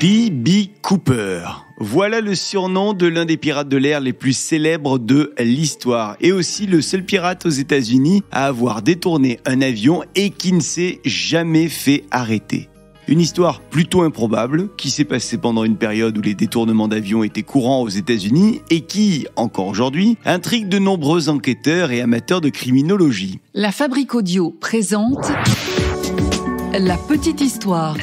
D.B. Cooper. Voilà le surnom de l'un des pirates de l'air les plus célèbres de l'histoire et aussi le seul pirate aux États-Unis à avoir détourné un avion et qui ne s'est jamais fait arrêter. Une histoire plutôt improbable qui s'est passée pendant une période où les détournements d'avions étaient courants aux États-Unis et qui, encore aujourd'hui, intrigue de nombreux enquêteurs et amateurs de criminologie. La Fabrique Audio présente La Petite Histoire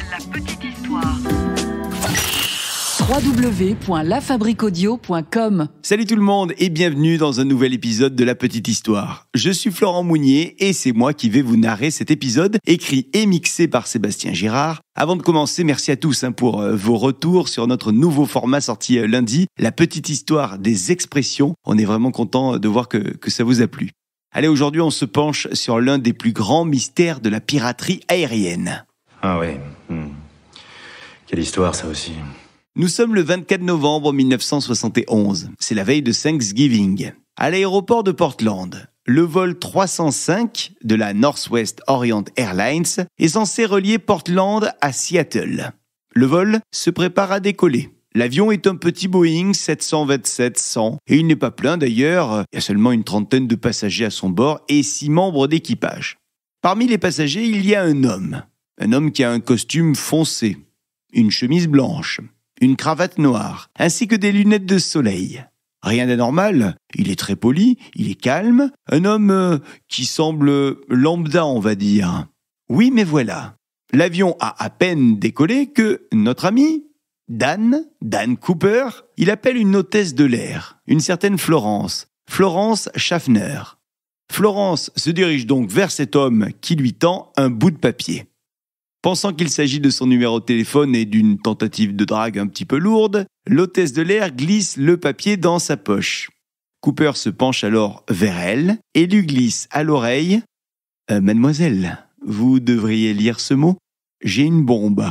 www.lafabricaudio.com Salut tout le monde et bienvenue dans un nouvel épisode de La Petite Histoire. Je suis Florent Mounier et c'est moi qui vais vous narrer cet épisode écrit et mixé par Sébastien Girard. Avant de commencer, merci à tous hein, pour euh, vos retours sur notre nouveau format sorti euh, lundi, La Petite Histoire des Expressions. On est vraiment content euh, de voir que, ça vous a plu. Allez, aujourd'hui, on se penche sur l'un des plus grands mystères de la piraterie aérienne. Ah oui, hmm. Quelle histoire, ça aussi. Nous sommes le 24 novembre 1971. C'est la veille de Thanksgiving. À l'aéroport de Portland, le vol 305 de la Northwest Orient Airlines est censé relier Portland à Seattle. Le vol se prépare à décoller. L'avion est un petit Boeing 727-100 et il n'est pas plein d'ailleurs, il y a seulement une trentaine de passagers à son bord et six membres d'équipage. Parmi les passagers, il y a un homme, un homme qui a un costume foncé, une chemise blanche, une cravate noire, ainsi que des lunettes de soleil. Rien d'anormal, il est très poli, il est calme, un homme euh, qui semble lambda, on va dire. Oui, mais voilà. L'avion a à peine décollé que notre ami, Dan, Dan Cooper, il appelle une hôtesse de l'air, une certaine Florence, Florence Schaffner. Florence se dirige donc vers cet homme qui lui tend un bout de papier. Pensant qu'il s'agit de son numéro de téléphone et d'une tentative de drague un petit peu lourde, l'hôtesse de l'air glisse le papier dans sa poche. Cooper se penche alors vers elle et lui glisse à l'oreille euh, Mademoiselle, vous devriez lire ce mot. J'ai une bombe.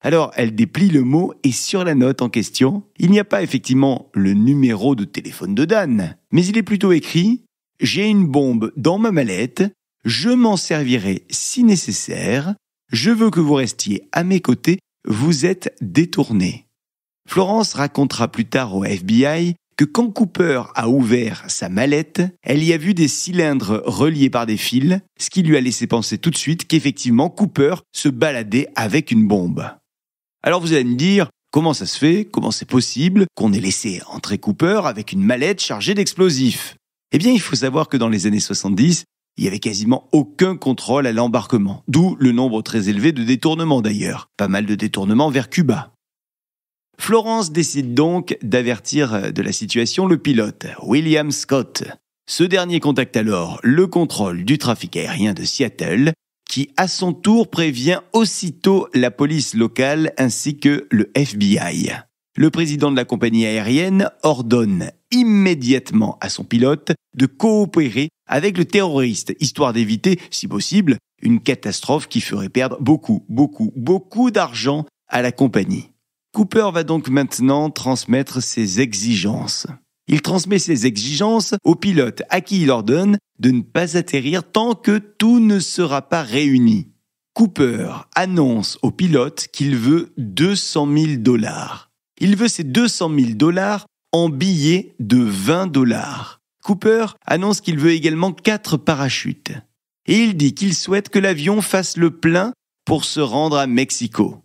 Alors, elle déplie le mot et sur la note en question, il n'y a pas effectivement le numéro de téléphone de Dan, mais il est plutôt écrit J'ai une bombe dans ma mallette, je m'en servirai si nécessaire, je veux que vous restiez à mes côtés, vous êtes détourné. Florence racontera plus tard au FBI que quand Cooper a ouvert sa mallette, elle y a vu des cylindres reliés par des fils, ce qui lui a laissé penser tout de suite qu'effectivement Cooper se baladait avec une bombe. Alors vous allez me dire, comment ça se fait, comment c'est possible qu'on ait laissé entrer Cooper avec une mallette chargée d'explosifs Eh bien il faut savoir que dans les années 70, il y avait quasiment aucun contrôle à l'embarquement, d'où le nombre très élevé de détournements d'ailleurs, pas mal de détournements vers Cuba. Florence décide donc d'avertir euh, de la situation le pilote, William Scott. Ce dernier contacte alors le contrôle du trafic aérien de Seattle, qui à son tour prévient aussitôt la police locale ainsi que le FBI le président de la compagnie aérienne ordonne immédiatement à son pilote de coopérer avec le terroriste, histoire d'éviter, si possible, une catastrophe qui ferait perdre beaucoup, beaucoup, beaucoup d'argent à la compagnie. Cooper va donc maintenant transmettre ses exigences. Il transmet ses exigences au pilote à qui il ordonne de ne pas atterrir tant que tout ne sera pas réuni. Cooper annonce au pilote qu'il veut 200 000 dollars. Il veut ses 200 000 dollars en billets de 20 dollars. Cooper annonce qu'il veut également 4 parachutes. Et il dit qu'il souhaite que l'avion fasse le plein pour se rendre à Mexico.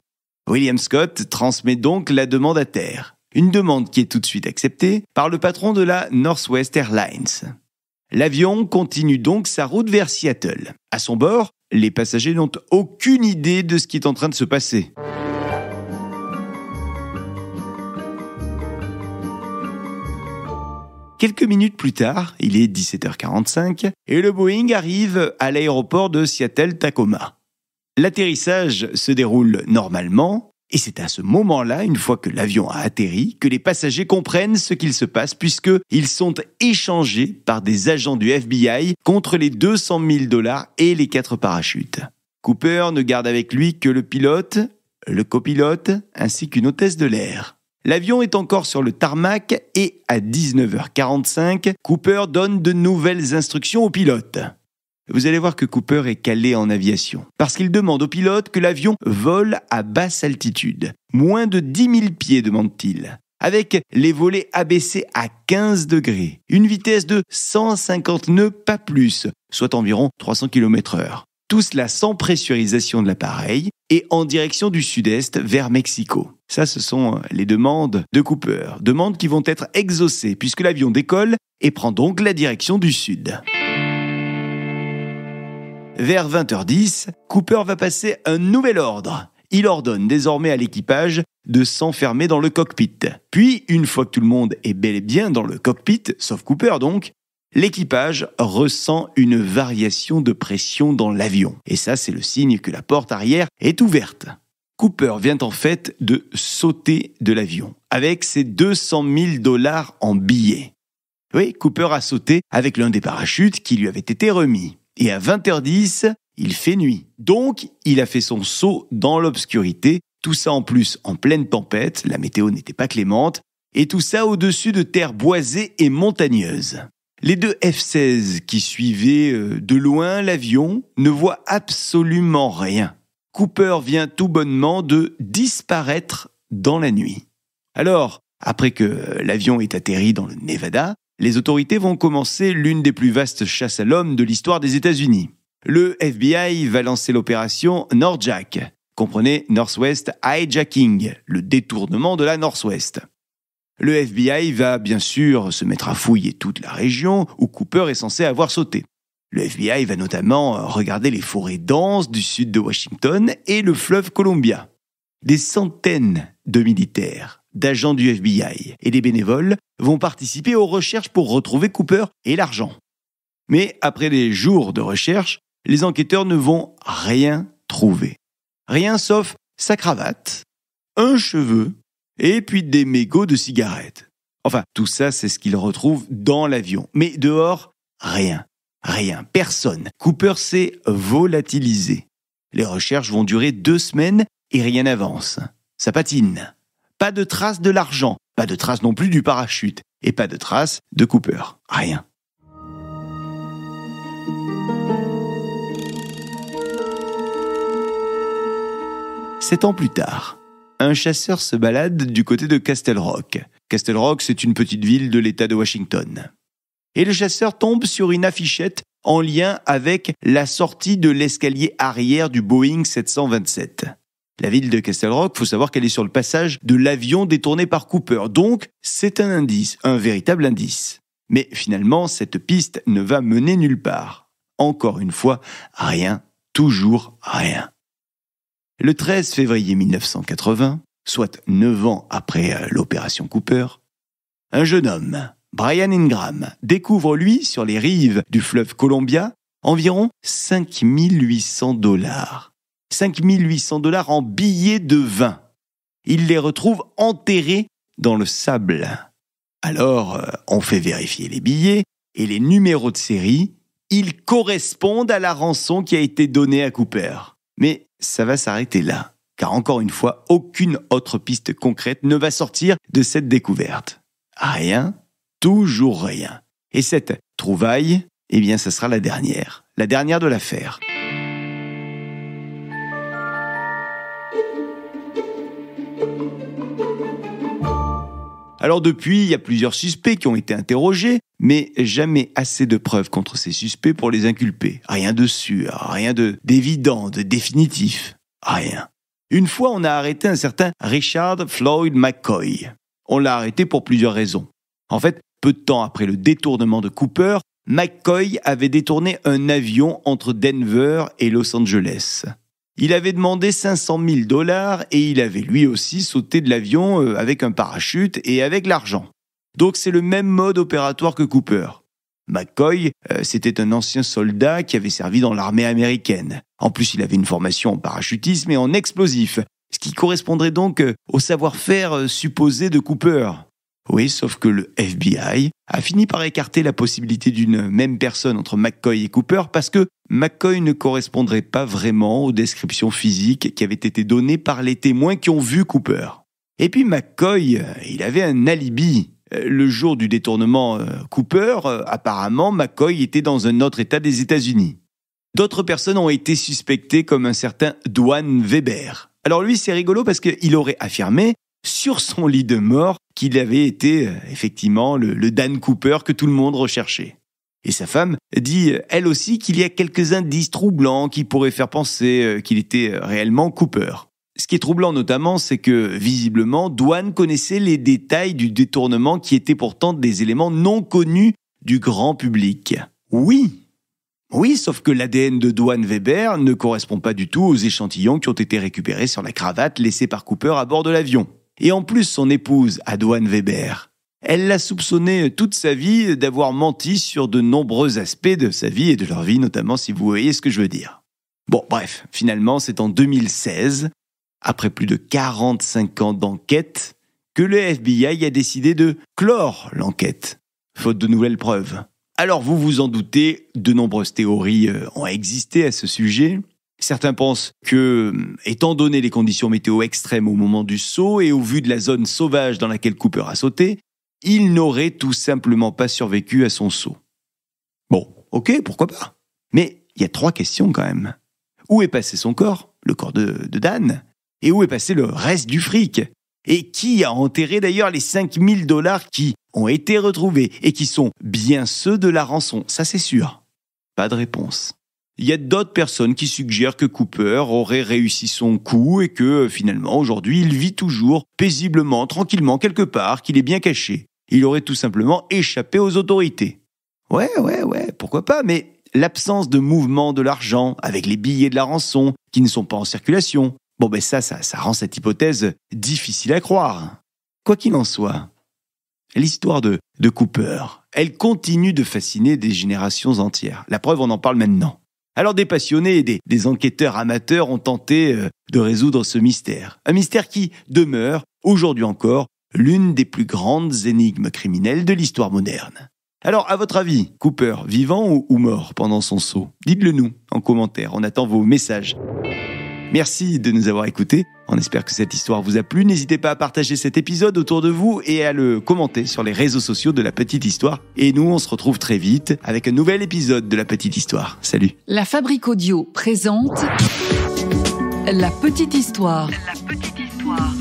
William Scott transmet donc la demande à terre. Une demande qui est tout de suite acceptée par le patron de la Northwest Airlines. L'avion continue donc sa route vers Seattle. À son bord, les passagers n'ont aucune idée de ce qui est en train de se passer. Quelques minutes plus tard, il est 17h45, et le Boeing arrive à l'aéroport de Seattle-Tacoma. L'atterrissage se déroule normalement, et c'est à ce moment-là, une fois que l'avion a atterri, que les passagers comprennent ce qu'il se passe puisqu'ils sont échangés par des agents du FBI contre les 200 000 dollars et les quatre parachutes. Cooper ne garde avec lui que le pilote, le copilote, ainsi qu'une hôtesse de l'air. L'avion est encore sur le tarmac et à 19h45, Cooper donne de nouvelles instructions au pilote. Vous allez voir que Cooper est calé en aviation, parce qu'il demande au pilote que l'avion vole à basse altitude, moins de 10 000 pieds demande-t-il, avec les volets abaissés à 15 degrés, une vitesse de 150 nœuds pas plus, soit environ 300 km/h tout cela sans pressurisation de l'appareil et en direction du sud-est vers Mexico. Ça, ce sont euh, les demandes de Cooper, demandes qui vont être exaucées puisque l'avion décolle et prend donc la direction du sud. Vers 20h10, Cooper va passer un nouvel ordre. Il ordonne désormais à l'équipage de s'enfermer dans le cockpit. Puis, une fois que tout le monde est bel et bien dans le cockpit, sauf Cooper donc, l'équipage ressent une variation de pression dans l'avion. Et ça, c'est le signe que la porte arrière est ouverte. Cooper vient en fait de sauter de l'avion, avec ses 200 000 dollars en billets. Oui, Cooper a sauté avec l'un des parachutes qui lui avait été remis. Et à 20h10, il fait nuit. Donc, il a fait son saut dans l'obscurité, tout ça en plus en pleine tempête, la météo n'était pas clémente, et tout ça au-dessus de terres boisées et montagneuses. Les deux F-16 qui suivaient euh, de loin l'avion ne voient absolument rien. Cooper vient tout bonnement de disparaître dans la nuit. Alors, après que l'avion est atterri dans le Nevada, les autorités vont commencer l'une des plus vastes chasses à l'homme de l'histoire des États-Unis. Le FBI va lancer l'opération Nordjack. comprenez Northwest Hijacking, le détournement de la Northwest. Le FBI va bien sûr se mettre à fouiller toute la région où Cooper est censé avoir sauté. Le FBI va notamment regarder les forêts denses du sud de Washington et le fleuve Columbia. Des centaines de militaires, d'agents du FBI et des bénévoles vont participer aux recherches pour retrouver Cooper et l'argent. Mais après des jours de recherche, les enquêteurs ne vont rien trouver. Rien sauf sa cravate, un cheveu et puis des mégots de cigarettes. Enfin, tout ça, c'est ce qu'il retrouve dans l'avion. Mais dehors, rien. Rien. Personne. Cooper s'est volatilisé. Les recherches vont durer deux semaines et rien n'avance. Ça patine. Pas de trace de l'argent, pas de trace non plus du parachute, et pas de trace de Cooper. Rien. Sept ans plus tard, un chasseur se balade du côté de Castle Rock. Castle Rock, c'est une petite ville de l'État de Washington. Et le chasseur tombe sur une affichette en lien avec la sortie de l'escalier arrière du Boeing 727. La ville de Castle Rock, faut savoir qu'elle est sur le passage de l'avion détourné par Cooper, donc c'est un indice, un véritable indice. Mais finalement, cette piste ne va mener nulle part. Encore une fois, rien, toujours rien. Le 13 février 1980, soit neuf ans après euh, l'opération Cooper, un jeune homme, Brian Ingram, découvre lui sur les rives du fleuve Columbia environ 5800 dollars. 5800 dollars en billets de vin. Il les retrouve enterrés dans le sable. Alors, euh, on fait vérifier les billets et les numéros de série. Ils correspondent à la rançon qui a été donnée à Cooper. Mais ça va s'arrêter là. Car encore une fois, aucune autre piste concrète ne va sortir de cette découverte. Rien, toujours rien. Et cette trouvaille, eh bien, ça sera la dernière, la dernière de l'affaire. Alors depuis, il y a plusieurs suspects qui ont été interrogés, mais jamais assez de preuves contre ces suspects pour les inculper. Rien de sûr, rien de d'évident, de définitif, rien. Une fois, on a arrêté un certain Richard Floyd McCoy. On l'a arrêté pour plusieurs raisons. En fait, peu de temps après le détournement de Cooper, McCoy avait détourné un avion entre Denver et Los Angeles. Il avait demandé 500 000 dollars et il avait lui aussi sauté de l'avion euh, avec un parachute et avec l'argent. Donc c'est le même mode opératoire que Cooper. McCoy, euh, c'était un ancien soldat qui avait servi dans l'armée américaine. En plus, il avait une formation en parachutisme et en explosifs, ce qui correspondrait donc euh, au savoir-faire euh, supposé de Cooper. Oui, sauf que le FBI a fini par écarter la possibilité d'une même personne entre McCoy et Cooper parce que McCoy ne correspondrait pas vraiment aux descriptions physiques qui avaient été données par les témoins qui ont vu Cooper. Et puis McCoy, il avait un alibi. Euh, le jour du détournement euh, Cooper, euh, apparemment, McCoy était dans un autre État des États-Unis. D'autres personnes ont été suspectées comme un certain Dwan Weber. Alors lui, c'est rigolo parce qu'il aurait affirmé sur son lit de mort qu'il avait été effectivement le Dan Cooper que tout le monde recherchait. Et sa femme dit elle aussi qu'il y a quelques indices troublants qui pourraient faire penser qu'il était réellement Cooper. Ce qui est troublant notamment, c'est que visiblement, Douane connaissait les détails du détournement qui étaient pourtant des éléments non connus du grand public. Oui, oui, sauf que l'ADN de Douane Weber ne correspond pas du tout aux échantillons qui ont été récupérés sur la cravate laissée par Cooper à bord de l'avion. Et en plus, son épouse à Weber. Elle l'a soupçonné toute sa vie d'avoir menti sur de nombreux aspects de sa vie et de leur vie, notamment si vous voyez ce que je veux dire. Bon, bref, finalement, c'est en 2016 après plus de 45 ans d'enquête, que le FBI a décidé de clore l'enquête, faute de nouvelles preuves. Alors vous vous en doutez, de nombreuses théories euh, ont existé à ce sujet. Certains pensent que, euh, étant donné les conditions météo extrêmes au moment du saut et au vu de la zone sauvage dans laquelle Cooper a sauté, il n'aurait tout simplement pas survécu à son saut. Bon, ok, pourquoi pas. Mais il y a trois questions quand même. Où est passé son corps, le corps de, de Dan et où est passé le reste du fric Et qui a enterré d'ailleurs les 5000 dollars qui ont été retrouvés et qui sont bien ceux de la rançon Ça c'est sûr. Pas de réponse. Il y a d'autres personnes qui suggèrent que Cooper aurait réussi son coup et que finalement aujourd'hui il vit toujours paisiblement, tranquillement quelque part, qu'il est bien caché. Il aurait tout simplement échappé aux autorités. Ouais, ouais, ouais, pourquoi pas, mais l'absence de mouvement de l'argent avec les billets de la rançon qui ne sont pas en circulation, Bon, ben ça, ça, rend cette hypothèse difficile à croire. Quoi qu'il en soit, l'histoire de, de Cooper, elle continue de fasciner des générations entières. La preuve, on en parle maintenant. Alors des passionnés et des, enquêteurs amateurs ont tenté euh, de résoudre ce mystère. Un mystère qui demeure, aujourd'hui encore, l'une des plus grandes énigmes criminelles de l'histoire moderne. Alors, à votre avis, Cooper, vivant ou, ou mort pendant son saut Dites-le nous en commentaire, on attend vos messages. Merci de nous avoir écoutés. On espère que cette histoire vous a plu. N'hésitez pas à partager cet épisode autour de vous et à le commenter sur les réseaux sociaux de La Petite Histoire. Et nous, on se retrouve très vite avec un nouvel épisode de La Petite Histoire. Salut. La Fabrique Audio présente La Petite Histoire. La Petite Histoire.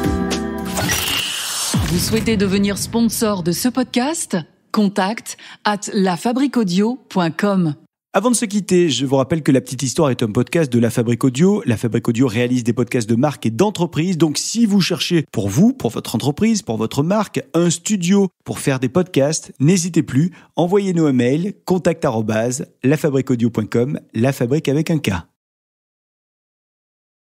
Vous souhaitez devenir sponsor de ce podcast Contact at lafabriqueaudio.com. Avant de se quitter, je vous rappelle que La Petite Histoire est un podcast de La Fabrique Audio. La Fabrique Audio réalise des podcasts de marques et d'entreprises. Donc si vous cherchez pour vous, pour votre entreprise, pour votre marque, un studio pour faire des podcasts, n'hésitez plus, envoyez-nous un mail, contact lafabriqueaudio.com, la fabrique avec un K.